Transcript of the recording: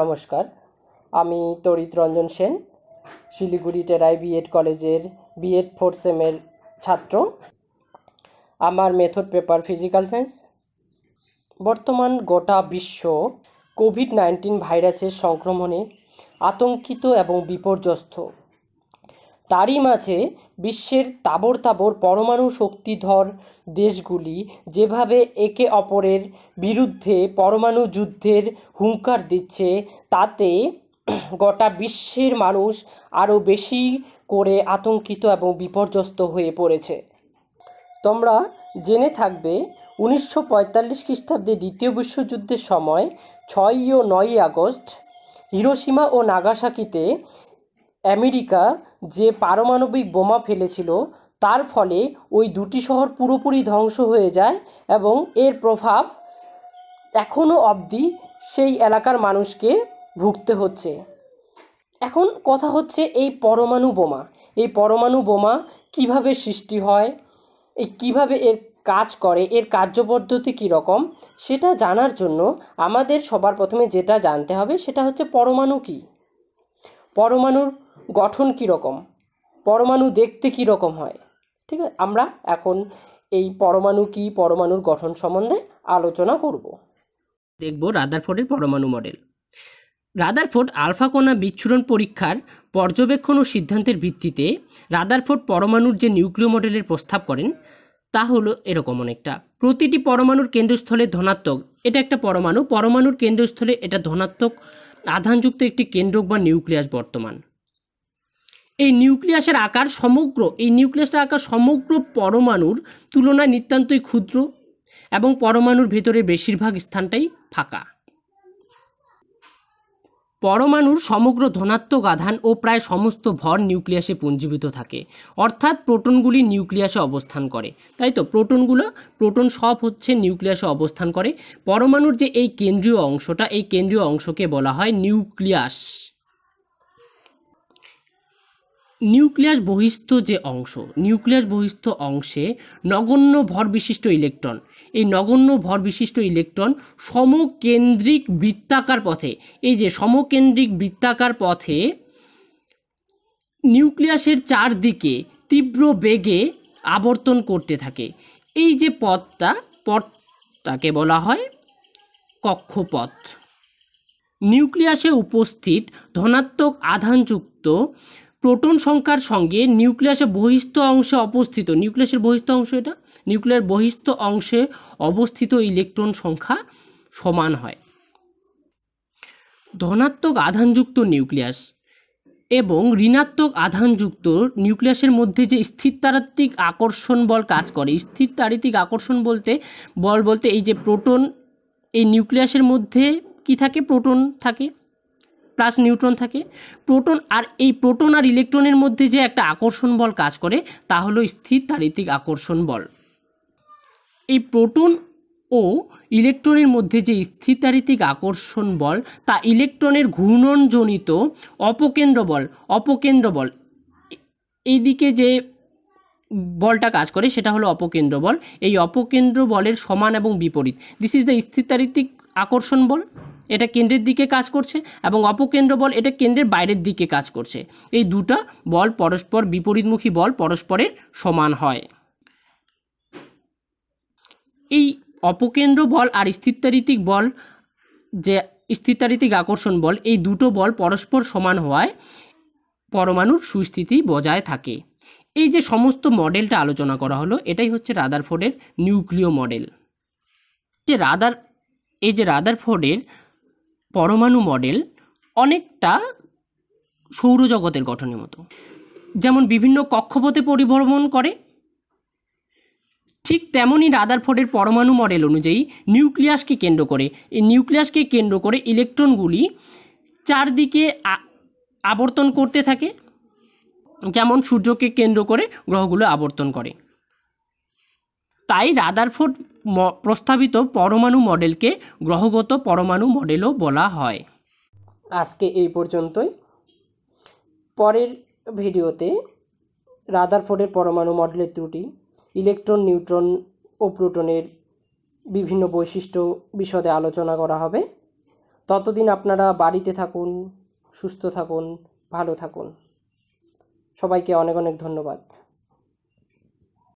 নমস্কার আমি তরিত রঞ্জন সেন শিলিগুড়ি টেরাই বিএড কলেজের বিএড ফোর সেমের ছাত্র আমার মেথড পেপার ফিজিক্যাল সায়েন্স বর্তমান গোটা বিশ্ব কোভিড নাইন্টিন ভাইরাসের সংক্রমণে আতঙ্কিত এবং বিপর্যস্ত তারই মাঝে বিশ্বের তাবর তাবর পরমাণু শক্তিধর দেশগুলি যেভাবে একে অপরের বিরুদ্ধে পরমাণু যুদ্ধের হুঙ্কার দিচ্ছে তাতে গোটা বিশ্বের মানুষ আরও বেশি করে আতঙ্কিত এবং বিপর্যস্ত হয়ে পড়েছে তোমরা জেনে থাকবে উনিশশো পঁয়তাল্লিশ খ্রিস্টাব্দে দ্বিতীয় বিশ্বযুদ্ধের সময় ছয়ই ও নয়ই আগস্ট হিরোসীমা ও নাগাসাকিতে আমেরিকা যে পারমাণবিক বোমা ফেলেছিল তার ফলে ওই দুটি শহর পুরোপুরি ধ্বংস হয়ে যায় এবং এর প্রভাব এখনও অবধি সেই এলাকার মানুষকে ভুগতে হচ্ছে এখন কথা হচ্ছে এই পরমাণু বোমা এই পরমাণু বোমা কিভাবে সৃষ্টি হয় এই কীভাবে এর কাজ করে এর কার্যপদ্ধতি কীরকম সেটা জানার জন্য আমাদের সবার প্রথমে যেটা জানতে হবে সেটা হচ্ছে পরমাণু কী পরমাণুর গঠন কীরকম পরমাণু দেখতে কীরকম হয় ঠিক আছে আমরা এখন এই পরমাণু কী পরমাণুর গঠন সম্বন্ধে আলোচনা করব দেখব রাদারফোর্ডের পরমাণু মডেল রাদারফোর্ড আলফা কণা বিচ্ছুরণ পরীক্ষার পর্যবেক্ষণ ও সিদ্ধান্তের ভিত্তিতে রাদারফোর্ড পরমাণুর যে নিউক্লিয় মডেলের প্রস্তাব করেন তা হলো এরকম অনেকটা প্রতিটি পরমাণুর কেন্দ্রস্থলে ধনাত্মক এটা একটা পরমাণু পরমাণুর কেন্দ্রস্থলে এটা ধনাত্মক আধানযুক্ত একটি কেন্দ্রক বা নিউক্লিয়াস বর্তমান এই নিউক্লিয়াসের আকার সমগ্র এই নিউক্লিয়াসের আকার সমগ্র পরমাণুর তুলনায় নিতান্তই ক্ষুদ্র এবং পরমাণুর ভেতরে বেশিরভাগ স্থানটাই ফাঁকা পরমাণুর সমগ্র ধনাত্মক আধান ও প্রায় সমস্ত ভর নিউক্লিয়াসে পুঞ্জীভূত থাকে অর্থাৎ প্রোটনগুলি নিউক্লিয়াসে অবস্থান করে তাই তো প্রোটনগুলো প্রোটন সব হচ্ছে নিউক্লিয়াসে অবস্থান করে পরমাণুর যে এই কেন্দ্রীয় অংশটা এই কেন্দ্রীয় অংশকে বলা হয় নিউক্লিয়াস নিউক্লিয়াস বহিস্থ যে অংশ নিউক্লিয়াস বহিস্থ অংশে নগণ্য ভর বিশিষ্ট ইলেকট্রন এই নগণ্য ভর বিশিষ্ট ইলেকট্রন সমকেন্দ্রিক বৃত্তাকার পথে এই যে সমকেন্দ্রিক বৃত্তাকার পথে নিউক্লিয়াসের চারদিকে তীব্র বেগে আবর্তন করতে থাকে এই যে পথটা পথটাকে বলা হয় কক্ষপথ নিউক্লিয়াসে উপস্থিত ধনাত্মক আধানযুক্ত প্রোটন সংখ্যার সঙ্গে নিউক্লিয়াসের বহিস্থ অংশে অবস্থিত নিউক্লিয়াসের বহিস্থ অংশ এটা নিউক্লিয়ার বহিস্থ অংশে অবস্থিত ইলেকট্রন সংখ্যা সমান হয় ধনাত্মক আধানযুক্ত নিউক্লিয়াস এবং ঋণাত্মক আধানযুক্ত নিউক্লিয়াসের মধ্যে যে স্থিরতারাত্মিক আকর্ষণ বল কাজ করে স্থিরতারিতিক আকর্ষণ বলতে বল বলতে এই যে প্রোটন এই নিউক্লিয়াসের মধ্যে কি থাকে প্রোটন থাকে প্লাস নিউট্রন থাকে প্রোটন আর এই প্রোটন আর ইলেকট্রনের মধ্যে যে একটা আকর্ষণ বল কাজ করে তা হল স্থির তারিতিক আকর্ষণ বল এই প্রোটন ও ইলেকট্রনের মধ্যে যে স্থিতারিতিক আকর্ষণ বল তা ইলেকট্রনের ঘূর্ণনজনিত অপকেন্দ্র বল অপকেন্দ্র বল এইদিকে যে বলটা কাজ করে সেটা হলো অপকেন্দ্র বল এই অপকেন্দ্র বলের সমান এবং বিপরীত দিস ইজ দ্য স্থিতারিতিক আকর্ষণ বল এটা কেন্দ্রের দিকে কাজ করছে এবং অপকেন্দ্র বল এটা কেন্দ্রের বাইরের দিকে কাজ করছে এই দুটা বল পরস্পর বিপরীতমুখী বল পরস্পরের সমান হয় এই অপকেন্দ্র বল আর স্থিতারিতিক বল যে স্থিতারিতিক আকর্ষণ বল এই দুটো বল পরস্পর সমান হওয়ায় পরমাণুর সুস্থিতি বজায় থাকে এই যে সমস্ত মডেলটা আলোচনা করা হলো এটাই হচ্ছে রাদারফোর্ডের নিউক্লিয় মডেল যে রাদার এই যে রাদারফোর্ডের পরমাণু মডেল অনেকটা সৌরজগতের গঠনের মতো যেমন বিভিন্ন কক্ষপথে পরিভ্রমণ করে ঠিক তেমনই রাদারফোর্ডের পরমাণু মডেল অনুযায়ী নিউক্লিয়াসকে কেন্দ্র করে এই নিউক্লিয়াসকে কেন্দ্র করে ইলেকট্রনগুলি চারদিকে আবর্তন করতে থাকে যেমন সূর্যকে কেন্দ্র করে গ্রহগুলো আবর্তন করে তাই রাদারফোর্ড প্রস্তাবিত পরমাণু মডেলকে গ্রহগত পরমাণু মডেলও বলা হয় আজকে এই পর্যন্তই পরের ভিডিওতে রাদারফোর্ডের পরমাণু মডেলের ত্রুটি ইলেকট্রন নিউট্রন ও প্রোটনের বিভিন্ন বৈশিষ্ট্য বিশদে আলোচনা করা হবে ততদিন আপনারা বাড়িতে থাকুন সুস্থ থাকুন ভালো থাকুন সবাইকে অনেক অনেক ধন্যবাদ